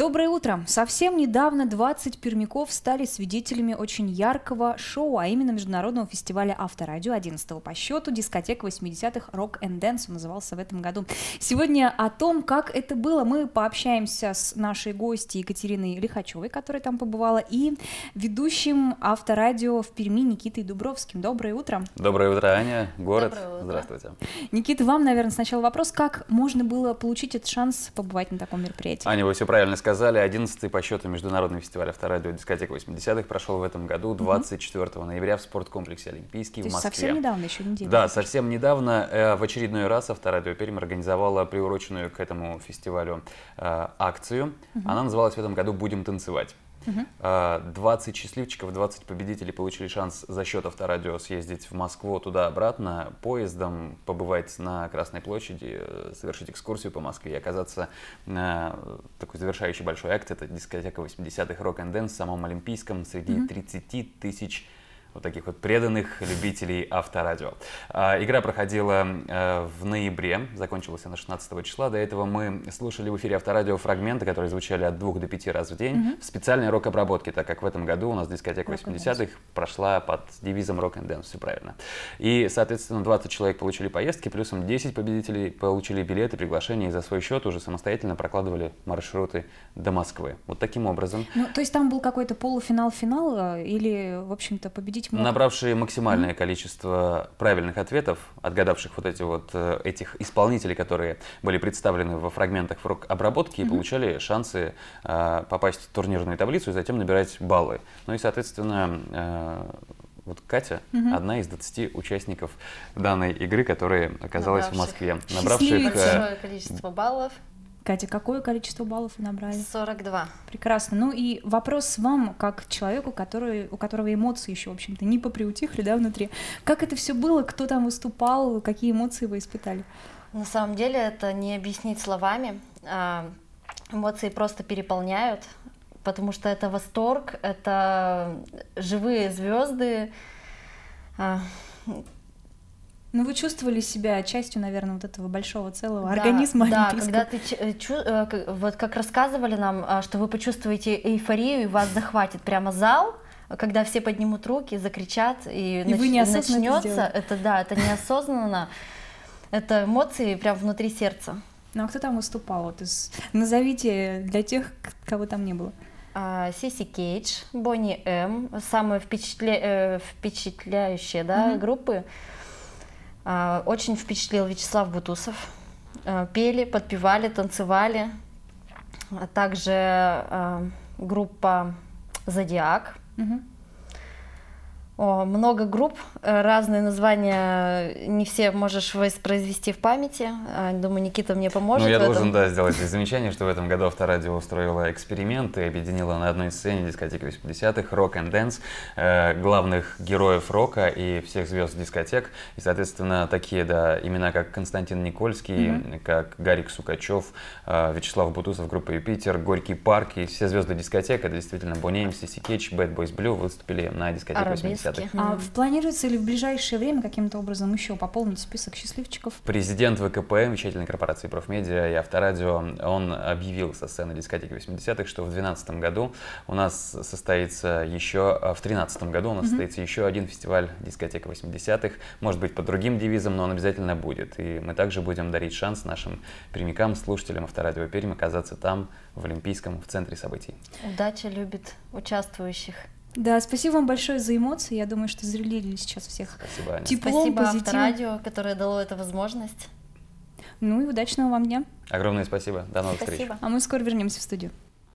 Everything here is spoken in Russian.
Доброе утро! Совсем недавно 20 пермяков стали свидетелями очень яркого шоу, а именно Международного фестиваля Авторадио 11 по счету. дискотек 80-х Rock and Dance он назывался в этом году. Сегодня о том, как это было, мы пообщаемся с нашей гостью Екатериной Лихачевой, которая там побывала, и ведущим Авторадио в Перми Никитой Дубровским. Доброе утро! Доброе утро, Аня, город. утро. Здравствуйте. Никита, вам, наверное, сначала вопрос, как можно было получить этот шанс побывать на таком мероприятии? Аня, вы все правильно сказали рассказали, 11-й по счету международный фестиваль авторадио «Дискотека 80-х» прошел в этом году 24 mm ноября в спорткомплексе «Олимпийский» То в Москве. совсем недавно, еще неделю. Да, совсем недавно э, в очередной раз авторадио «Пермь» организовала приуроченную к этому фестивалю э, акцию. mm Она называлась в этом году «Будем танцевать». Угу. 20 а, счастливчиков, 20 победителей получили шанс за счет авторадио съездить в Москву туда-обратно поездом, побывать на Красной площади, э, совершить экскурсию по Москве и оказаться на э, такой завершающий большой акт. Это дискотека 80-х рок-н-дэнс в самом Олимпийском среди угу. 30 тысяч человек вот таких вот преданных любителей авторадио. А, игра проходила э, в ноябре, закончилась она 16 числа. До этого мы слушали в эфире авторадио фрагменты, которые звучали от двух до пяти раз в день угу. Mm -hmm. в специальной рок-обработке, так как в этом году у нас дискотека 80-х прошла под девизом рок and Dance, все правильно. И, соответственно, 20 человек получили поездки, плюсом 10 победителей получили билеты, приглашения и за свой счет уже самостоятельно прокладывали маршруты до Москвы. Вот таким образом. Ну, то есть там был какой-то полуфинал-финал или, в общем-то, победитель победить мог. Набравшие максимальное mm-hmm. количество правильных ответов, отгадавших вот эти вот э, этих исполнителей, которые были представлены во фрагментах в рок обработки mm-hmm. получали шансы э, попасть в турнирную таблицу и затем набирать баллы. Ну и, соответственно, э, вот Катя угу. одна из 20 участников данной игры, которая оказалась Набравших. в Москве. Набравших э, большое количество баллов. Катя, какое количество баллов вы набрали? 42. Прекрасно. Ну и вопрос вам, как человеку, который, у которого эмоции еще, в общем-то, не поприутихли, да, внутри. Как это все было? Кто там выступал? Какие эмоции вы испытали? На самом деле это не объяснить словами. А, эмоции просто переполняют, потому что это восторг, это живые звезды а, ну, вы чувствовали себя частью, наверное, вот этого большого целого да, организма Да, когда ты э, чу, э, вот как рассказывали нам, э, что вы почувствуете эйфорию, и вас захватит прямо зал, когда все поднимут руки, закричат, и, и нач, вы начнется. Это, это да, это неосознанно. Это эмоции прям внутри сердца. Ну а кто там выступал? Вот из... Назовите для тех, кого там не было. А, Сиси Кейдж, Бонни М, самые впечатля... впечатляющие да, угу. группы. А, очень впечатлил Вячеслав Бутусов. А, пели, подпевали, танцевали. А также группа «Зодиак». Угу. О, много групп, э, разные названия, э, не все можешь воспроизвести в памяти. А, думаю, Никита мне поможет. Ну, я должен, этом. да, сделать здесь замечание, что в этом году авторадио устроила эксперимент и объединила на одной сцене дискотеки 80-х, рок и дэнс э, главных героев рока и всех звезд дискотек. И, соответственно, такие, да, имена, как Константин Никольский, mm-hmm. как Гарик Сукачев, Вячеслав Бутусов, группа Юпитер, Горький парк и все звезды дискотек, это действительно Бонейм, Сиси Кетч, Bad Boys Blue выступили на дискотеке 80-х беседы. А планируется ли в ближайшее время каким-то образом еще пополнить список счастливчиков? Президент ВКПМ, вещательной корпорации профмедиа и авторадио, он объявил со сцены дискотеки 80-х, что в 2012 году у нас состоится еще, а, в 2013 году у нас mm-hmm. состоится еще один фестиваль дискотека 80-х, может быть, под другим девизом, но он обязательно будет. И мы также будем дарить шанс нашим прямикам, слушателям авторадио Пермь оказаться там, в Олимпийском, в центре событий. Удача любит участвующих. Да, спасибо вам большое за эмоции. Я думаю, что зрелили сейчас всех спасибо, Аня. спасибо позитивом. Авторадио, которое дало эту возможность. Ну и удачного вам дня. Огромное спасибо. До новых спасибо. встреч. А мы скоро вернемся в студию.